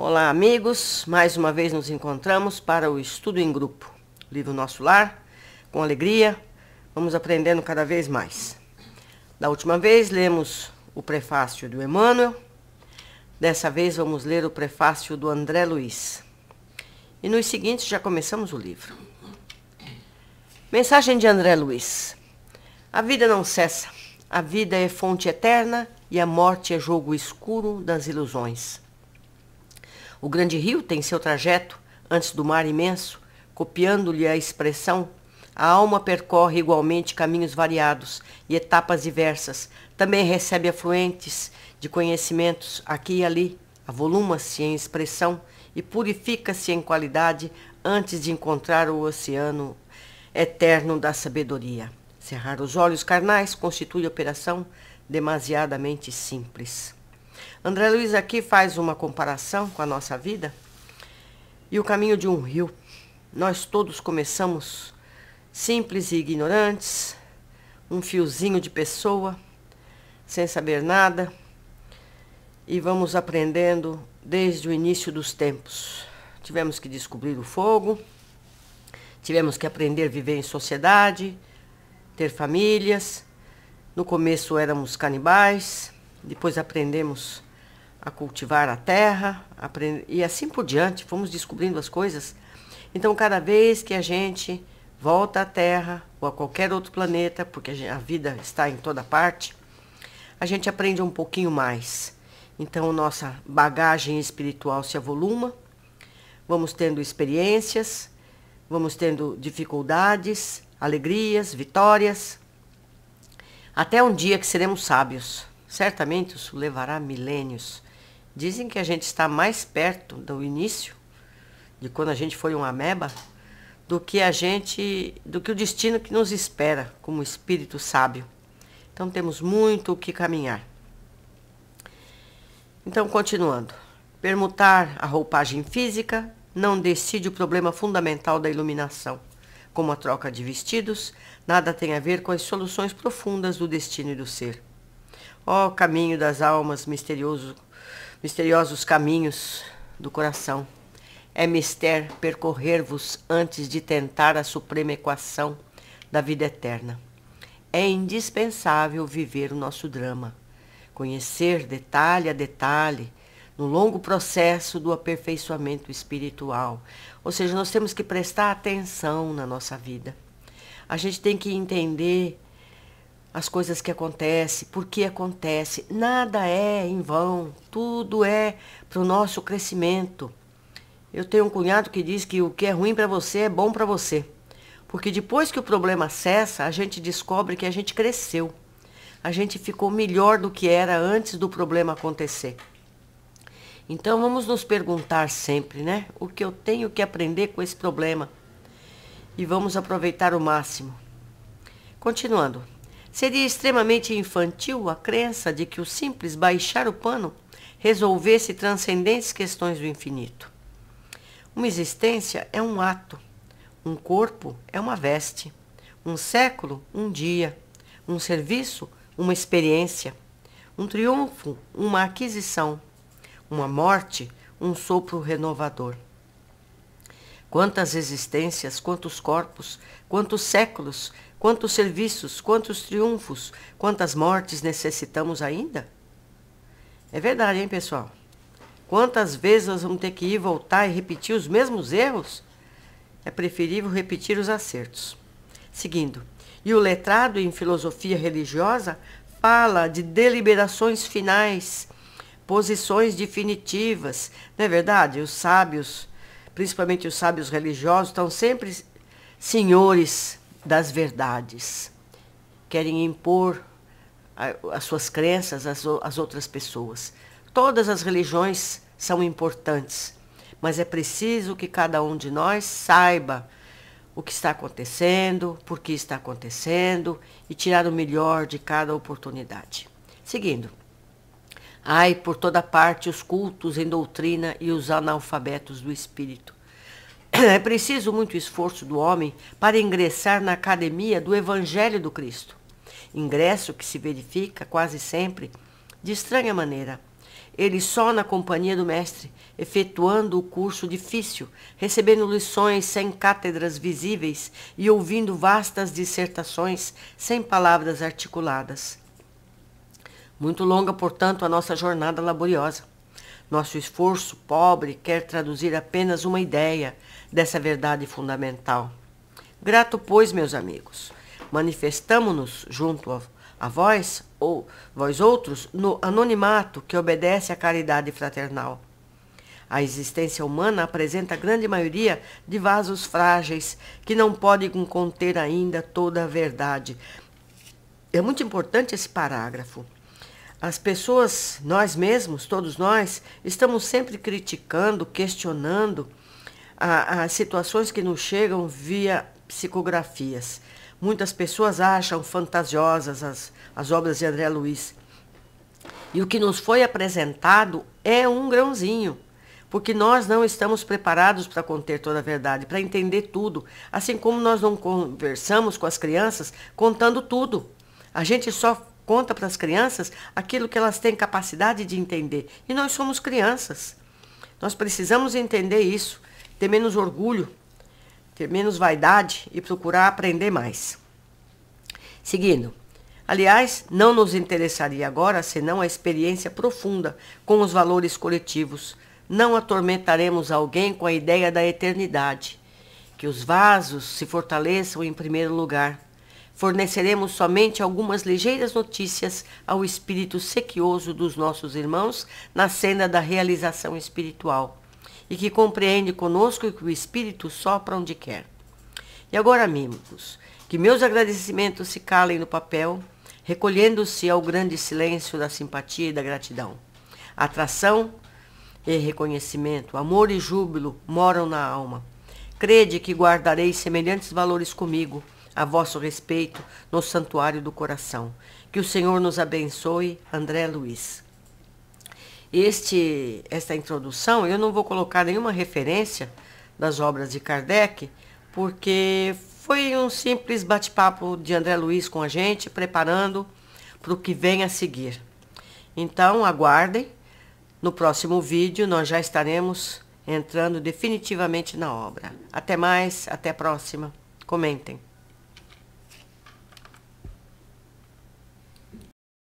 Olá, amigos. Mais uma vez nos encontramos para o Estudo em Grupo. Livro Nosso Lar, com alegria, vamos aprendendo cada vez mais. Da última vez, lemos o prefácio do Emmanuel. Dessa vez, vamos ler o prefácio do André Luiz. E nos seguintes, já começamos o livro. Mensagem de André Luiz. A vida não cessa. A vida é fonte eterna e a morte é jogo escuro das ilusões. O grande rio tem seu trajeto, antes do mar imenso, copiando-lhe a expressão, a alma percorre igualmente caminhos variados e etapas diversas, também recebe afluentes de conhecimentos aqui e ali, avoluma-se em expressão e purifica-se em qualidade antes de encontrar o oceano eterno da sabedoria. Cerrar os olhos carnais constitui operação demasiadamente simples. André Luiz aqui faz uma comparação com a nossa vida e o caminho de um rio. Nós todos começamos simples e ignorantes, um fiozinho de pessoa, sem saber nada, e vamos aprendendo desde o início dos tempos. Tivemos que descobrir o fogo, tivemos que aprender a viver em sociedade, ter famílias. No começo éramos canibais, depois aprendemos a cultivar a terra aprend... e assim por diante, fomos descobrindo as coisas. Então, cada vez que a gente volta à Terra ou a qualquer outro planeta, porque a vida está em toda parte, a gente aprende um pouquinho mais. Então, nossa bagagem espiritual se avoluma, vamos tendo experiências, vamos tendo dificuldades, alegrias, vitórias, até um dia que seremos sábios. Certamente isso levará milênios. Dizem que a gente está mais perto do início, de quando a gente foi um ameba, do que a gente, do que o destino que nos espera como espírito sábio. Então temos muito o que caminhar. Então continuando. Permutar a roupagem física não decide o problema fundamental da iluminação. Como a troca de vestidos, nada tem a ver com as soluções profundas do destino e do ser. Ó caminho das almas, misterioso, misteriosos caminhos do coração. É mister percorrer-vos antes de tentar a suprema equação da vida eterna. É indispensável viver o nosso drama, conhecer detalhe a detalhe, no longo processo do aperfeiçoamento espiritual. Ou seja, nós temos que prestar atenção na nossa vida. A gente tem que entender as coisas que acontecem, por que acontece. Nada é em vão, tudo é para o nosso crescimento. Eu tenho um cunhado que diz que o que é ruim para você é bom para você. Porque depois que o problema cessa, a gente descobre que a gente cresceu. A gente ficou melhor do que era antes do problema acontecer. Então vamos nos perguntar sempre, né? O que eu tenho que aprender com esse problema? E vamos aproveitar o máximo. Continuando. Seria extremamente infantil a crença de que o simples baixar o pano resolvesse transcendentes questões do infinito. Uma existência é um ato, um corpo é uma veste, um século, um dia, um serviço, uma experiência, um triunfo, uma aquisição, uma morte, um sopro renovador. Quantas existências, quantos corpos, quantos séculos, quantos serviços, quantos triunfos, quantas mortes necessitamos ainda? É verdade, hein, pessoal? Quantas vezes nós vamos ter que ir voltar e repetir os mesmos erros? É preferível repetir os acertos. Seguindo, e o letrado em filosofia religiosa fala de deliberações finais, posições definitivas, não é verdade? Os sábios principalmente os sábios religiosos, estão sempre senhores das verdades. Querem impor as suas crenças às outras pessoas. Todas as religiões são importantes, mas é preciso que cada um de nós saiba o que está acontecendo, por que está acontecendo e tirar o melhor de cada oportunidade. Seguindo. Ai, por toda parte, os cultos em doutrina e os analfabetos do espírito. É preciso muito esforço do homem para ingressar na academia do Evangelho do Cristo. Ingresso que se verifica quase sempre de estranha maneira. Ele só na companhia do mestre, efetuando o curso difícil, recebendo lições sem cátedras visíveis e ouvindo vastas dissertações sem palavras articuladas. Muito longa, portanto, a nossa jornada laboriosa. Nosso esforço pobre quer traduzir apenas uma ideia dessa verdade fundamental. Grato, pois, meus amigos, manifestamo-nos junto a vós, ou vós outros, no anonimato que obedece à caridade fraternal. A existência humana apresenta a grande maioria de vasos frágeis que não podem conter ainda toda a verdade. É muito importante esse parágrafo. As pessoas, nós mesmos, todos nós, estamos sempre criticando, questionando as situações que nos chegam via psicografias. Muitas pessoas acham fantasiosas as, as obras de André Luiz. E o que nos foi apresentado é um grãozinho, porque nós não estamos preparados para conter toda a verdade, para entender tudo, assim como nós não conversamos com as crianças contando tudo. A gente só conta para as crianças aquilo que elas têm capacidade de entender. E nós somos crianças. Nós precisamos entender isso, ter menos orgulho, ter menos vaidade e procurar aprender mais. Seguindo. Aliás, não nos interessaria agora senão a experiência profunda com os valores coletivos. Não atormentaremos alguém com a ideia da eternidade. Que os vasos se fortaleçam em primeiro lugar Forneceremos somente algumas ligeiras notícias ao espírito sequioso dos nossos irmãos na cena da realização espiritual e que compreende conosco que o espírito sopra onde quer. E agora, amigos, que meus agradecimentos se calem no papel, recolhendo-se ao grande silêncio da simpatia e da gratidão. Atração e reconhecimento, amor e júbilo moram na alma. Crede que guardarei semelhantes valores comigo a vosso respeito no santuário do coração. Que o Senhor nos abençoe, André Luiz. Este, esta introdução, eu não vou colocar nenhuma referência das obras de Kardec, porque foi um simples bate-papo de André Luiz com a gente, preparando para o que vem a seguir. Então, aguardem. No próximo vídeo, nós já estaremos entrando definitivamente na obra. Até mais, até a próxima. Comentem.